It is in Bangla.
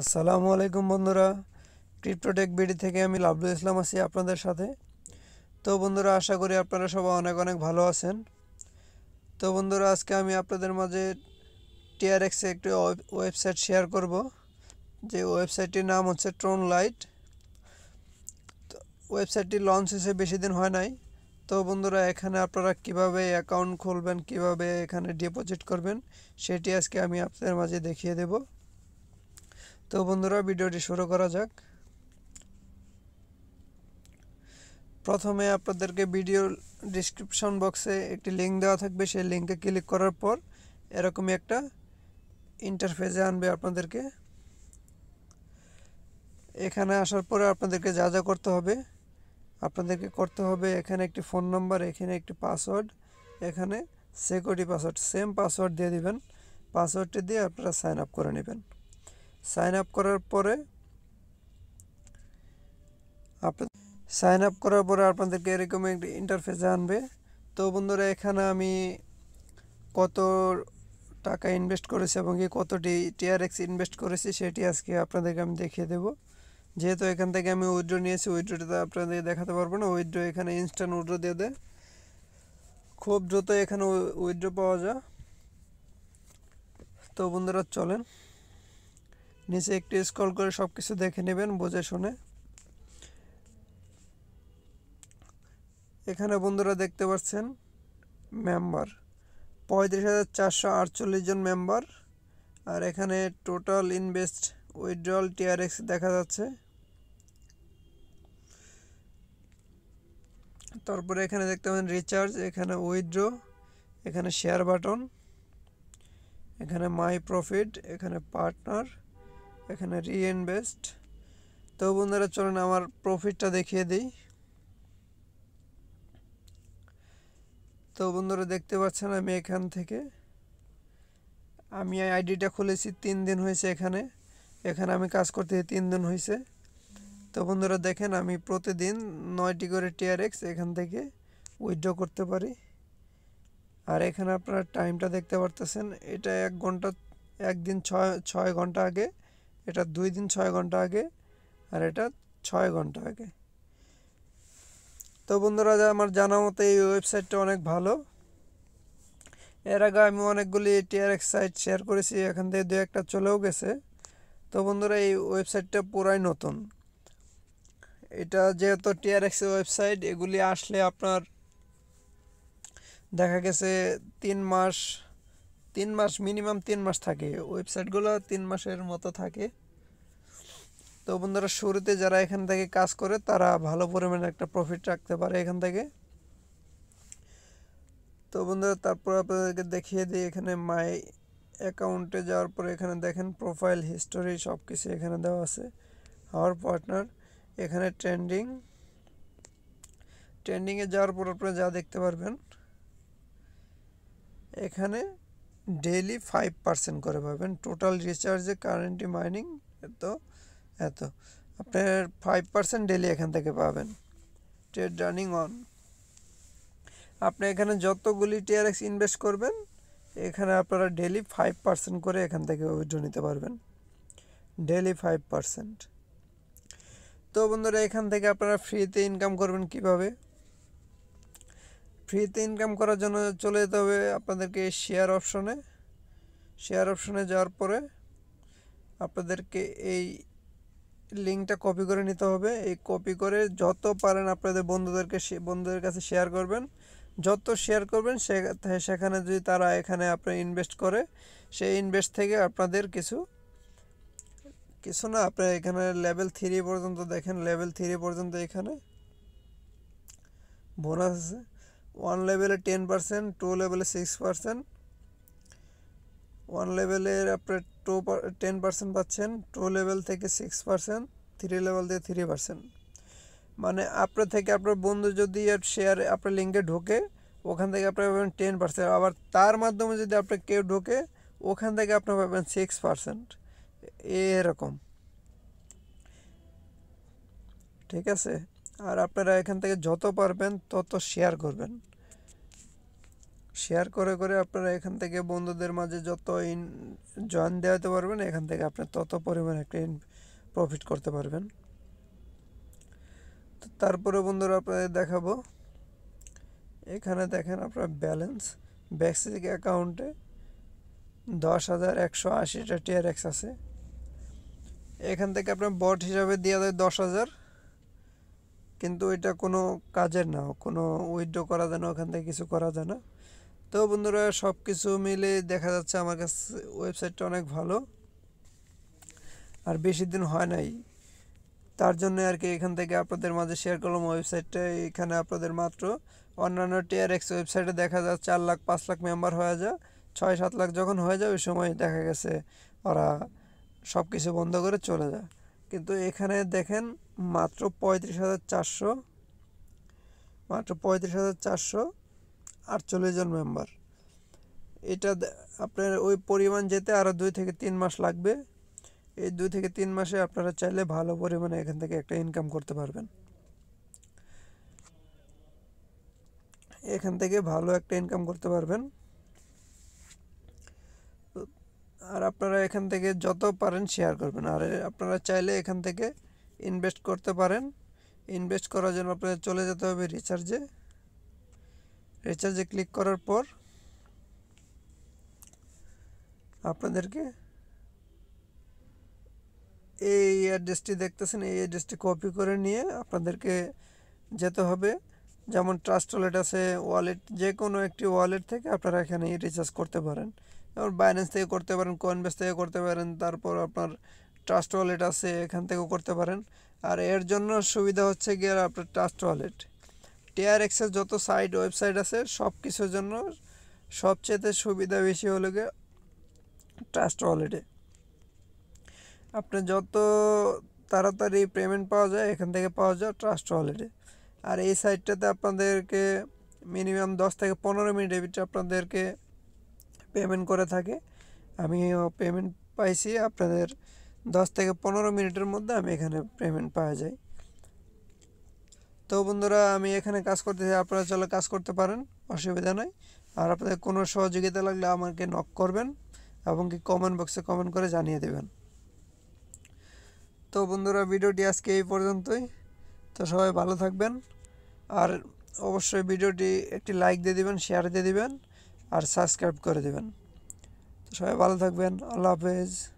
আসসালামু আলাইকুম বন্ধুরা ক্রিপ্টোটেক বিডি থেকে আমি লাবলু ইসলাম আছি আপনাদের সাথে তো বন্ধুরা আশা করি আপনারা সবাই অনেক অনেক ভালো আছেন তো বন্ধুরা আজকে আমি আপনাদের মাঝে টিআরএক্সে একটি ওয়েবসাইট শেয়ার করব যে ওয়েবসাইটটির নাম হচ্ছে ট্রোন লাইট ওয়েবসাইটটি লঞ্চ হয়েছে বেশি দিন হয় নাই তো বন্ধুরা এখানে আপনারা কিভাবে অ্যাকাউন্ট খুলবেন কিভাবে এখানে ডিপোজিট করবেন সেটি আজকে আমি আপনাদের মাঝে দেখিয়ে দেবো তো বন্ধুরা ভিডিওটি শুরু করা যাক প্রথমে আপনাদেরকে ভিডিও ডিসক্রিপশন বক্সে একটি লিঙ্ক দেওয়া থাকবে সেই লিঙ্কে ক্লিক করার পর এরকমই একটা ইন্টারফেসে আনবে আপনাদেরকে এখানে আসার পরে আপনাদেরকে যা যা করতে হবে আপনাদেরকে করতে হবে এখানে একটি ফোন নাম্বার এখানে একটি পাসওয়ার্ড এখানে সিকিউরিটি পাসওয়ার্ড সেম পাসওয়ার্ড দিয়ে দিবেন পাসওয়ার্ডটি দিয়ে আপনারা সাইন আপ করে নেবেন সাইন আপ করার পরে সাইন আপ করার পরে আপনাদেরকে এরকম একটি ইন্টারফেস আনবে তো বন্ধুরা এখানে আমি কত টাকা ইনভেস্ট করেছি এবং কি কতটি টিআরএক্স ইনভেস্ট করেছি সেটি আজকে আপনাদেরকে আমি দেখিয়ে দেবো যেহেতু এখান থেকে আমি উইড্রো নিয়েছি উইড্রোটা আপনাদের দেখাতে পারবো না উইড্রো এখানে ইনস্ট্যান্ট উইড্রো দিয়ে দেয় খুব দ্রুত এখানে উইড্রো পাওয়া যায় তো বন্ধুরা চলেন নিচে একটু স্ক্রল করে সব কিছু দেখে নেবেন বুঝে শুনে এখানে বন্ধুরা দেখতে পাচ্ছেন মেম্বার পঁয়ত্রিশ হাজার চারশো আটচল্লিশ জন মেম্বার আর এখানে টোটাল ইনভেস্ট উইথড্রল টিআরএক্স দেখা যাচ্ছে তারপরে এখানে দেখতে পাবেন রিচার্জ এখানে উইথড্র এখানে শেয়ার বাটন এখানে মাই প্রফিট এখানে পার্টনার এখানে ইনভেস্ট তো বন্ধুরা চলুন আমার প্রফিটটা দেখিয়ে দিই তো বন্ধুরা দেখতে পাচ্ছেন আমি এখান থেকে আমি আইডিটা খুলেছি তিন দিন হয়েছে এখানে এখানে আমি কাজ করতে তিন দিন হয়েছে তো বন্ধুরা দেখেন আমি প্রতিদিন নয়টি করে টিআরএক্স এখান থেকে উইথড্র করতে পারি আর এখানে আপনারা টাইমটা দেখতে পারতেছেন এটা এক ঘন্টা একদিন ছয় ছয় ঘন্টা আগে এটা দুই দিন ছয় ঘন্টা আগে আর এটা ছয় ঘন্টা আগে তো বন্ধুরা আমার জানা মতো এই ওয়েবসাইটটা অনেক ভালো এর আগে আমি অনেকগুলি টিআরএক্স সাইট শেয়ার করেছি এখান থেকে দু একটা চলেও গেছে তো বন্ধুরা এই ওয়েবসাইটটা পুরাই নতুন এটা যেহেতু টিআরএক্স ওয়েবসাইট এগুলি আসলে আপনার দেখা গেছে তিন মাস তিন মাস মিনিমাম তিন মাস থাকে ওয়েবসাইটগুলো তিন মাসের মতো থাকে তো বন্ধুরা শুরুতে যারা এখান থেকে কাজ করে তারা ভালো পরিমাণে একটা প্রফিট রাখতে পারে এখান থেকে তো বন্ধুরা তারপর আপনাদেরকে দেখিয়ে দিই এখানে মাই অ্যাকাউন্টে যাওয়ার পরে এখানে দেখেন প্রোফাইল হিস্টোরি সব কিছু এখানে দেওয়া আছে আওয়ার পার্টনার এখানে ট্রেন্ডিং ট্রেন্ডিংয়ে যাওয়ার পর আপনারা যা দেখতে পারবেন এখানে ডেইলি ফাইভ পার্সেন্ট করে পাবেন টোটাল রিচার্জে কারেন্টলি মাইনিং এত এত আপনার ফাইভ পার্সেন্ট ডেলি এখান থেকে পাবেন ট্রেড রানিং অন আপনি এখানে যতগুলি টিআরএক্স ইনভেস্ট করবেন এখানে আপনারা ডেলি ফাইভ পার্সেন্ট করে এখান থেকে উইড্রো নিতে পারবেন ডেলি ফাইভ পার্সেন্ট তো বন্ধুরা এখান থেকে আপনারা ফ্রিতে ইনকাম করবেন কিভাবে ফ্রিতে ইনকাম করার জন্য চলে যেতে হবে আপনাদেরকে শেয়ার অপশনে শেয়ার অপশনে যাওয়ার পরে আপনাদেরকে এই লিঙ্কটা কপি করে নিতে হবে এই কপি করে যত পারেন আপনাদের বন্ধুদেরকে বন্ধুদের কাছে শেয়ার করবেন যত শেয়ার করবেন সেখানে যদি তারা এখানে আপনার ইনভেস্ট করে সেই ইনভেস্ট থেকে আপনাদের কিছু কিছু না আপনার এখানে লেভেল থ্রি পর্যন্ত দেখেন লেভেল থ্রি পর্যন্ত এখানে বোনাস আছে ওয়ান লেভেলে টেন পার্সেন্ট টু লেভেলে সিক্স পার্সেন্ট ওয়ান লেভেলের আপনার টু টেন পার্সেন্ট পাচ্ছেন টু লেভেল থেকে সিক্স পার্সেন্ট থ্রি লেভেল থেকে থ্রি পার্সেন্ট মানে আপনার থেকে আপনার বন্ধু যদি শেয়ার আপনার লিঙ্কে ঢোকে ওখান থেকে আপনার পাবেন টেন পার্সেন্ট আবার তার মাধ্যমে যদি আপনার কেউ ঢোকে ওখান থেকে আপনার পাবেন সিক্স পার্সেন্ট এরকম ঠিক আছে আর আপনারা এখান থেকে যত পারবেন তত শেয়ার করবেন শেয়ার করে করে আপনারা এখান থেকে বন্ধুদের মাঝে যত ইন জয়েন দেওয়াতে পারবেন এখান থেকে আপনি তত পরিমাণ একটা প্রফিট করতে পারবেন তো তারপরে বন্ধুরা আপনাদের দেখাবো এখানে দেখেন আপনার ব্যালেন্স ব্যাক্সিক অ্যাকাউন্টে দশ হাজার একশো আশিটা টিয়ার এক্স আছে এখান থেকে আপনার বট হিসাবে দিয়ে দেয় দশ হাজার কিন্তু এটা কোনো কাজের না কোনো উইথড্র করা যায় না ওখান থেকে কিছু করা যায় না তো বন্ধুরা সব কিছু মিলে দেখা যাচ্ছে আমার কাছে ওয়েবসাইটটা অনেক ভালো আর বেশি দিন হয় নাই তার জন্য আর কি এখান থেকে আপনাদের মাঝে শেয়ার করলাম ওয়েবসাইটটা এখানে আপনাদের মাত্র অন্যান্য টিআর এক্স ওয়েবসাইটে দেখা যায় চার লাখ পাঁচ লাখ মেম্বার হয়ে যায় ছয় সাত লাখ যখন হয়ে যায় ওই সময় দেখা গেছে ওরা সব কিছু বন্ধ করে চলে যায় কিন্তু এখানে দেখেন মাত্র পঁয়ত্রিশ হাজার চারশো মাত্র পঁয়ত্রিশ হাজার চারশো আটচল্লিশ জন মেম্বার এটা আপনার ওই পরিমাণ যেতে আরও দুই থেকে তিন মাস লাগবে এই দুই থেকে তিন মাসে আপনারা চাইলে ভালো পরিমাণে এখান থেকে একটা ইনকাম করতে পারবেন এখান থেকে ভালো একটা ইনকাম করতে পারবেন আর আপনারা এখান থেকে যত পারেন শেয়ার করবেন আর আপনারা চাইলে এখান থেকে ইনভেস্ট করতে পারেন ইনভেস্ট করার জন্য আপনাদের চলে যেতে হবে রিচার্জে রিচার্জে ক্লিক করার পর আপনাদেরকে এই অ্যাড্রেসটি দেখতেছেন এই অ্যাড্রেসটি কপি করে নিয়ে আপনাদেরকে যেতে হবে যেমন ট্রাস্ট ওয়ালেট আছে ওয়ালেট যে কোনো একটি ওয়ালেট থেকে আপনারা এখানে রিচার্জ করতে পারেন যেমন বাইন্যান্স থেকে করতে পারেন কয়েনবেস থেকে করতে পারেন তারপর আপনার ট্রাস্ট ওয়ালেট আছে এখান থেকেও করতে পারেন আর এর জন্য সুবিধা হচ্ছে গিয়ে আপনার ট্রাস্ট ওয়ালেট টিআর এক্সের যত সাইট ওয়েবসাইট আছে সব কিছুর জন্য সবচেয়ে সুবিধা বেশি হলো গিয়ে ট্রাস্ট ওয়ালেটে আপনি যত তাড়াতাড়ি পেমেন্ট পাওয়া যায় এখান থেকে পাওয়া যায় ট্রাস্ট ওয়ালেটে আর এই সাইটটাতে আপনাদেরকে মিনিমাম দশ থেকে পনেরো মিনিটের ভিতরে আপনাদেরকে পেমেন্ট করে থাকে আমি পেমেন্ট পাইছি আপনাদের দশ থেকে পনেরো মিনিটের মধ্যে আমি এখানে পেমেন্ট পাওয়া যায় তো বন্ধুরা আমি এখানে কাজ করতে চাই আপনারা চলে কাজ করতে পারেন অসুবিধা নাই আর আপনাদের কোনো সহযোগিতা লাগলে আমাকে নক করবেন এবং কি কমেন্ট বক্সে কমেন্ট করে জানিয়ে দেবেন তো বন্ধুরা ভিডিওটি আজকে এই পর্যন্তই তো সবাই ভালো থাকবেন আর অবশ্যই ভিডিওটি একটি লাইক দিয়ে দিবেন শেয়ার দিয়ে দিবেন আর সাবস্ক্রাইব করে দেবেন তো সবাই ভালো থাকবেন আল্লাহ হাফেজ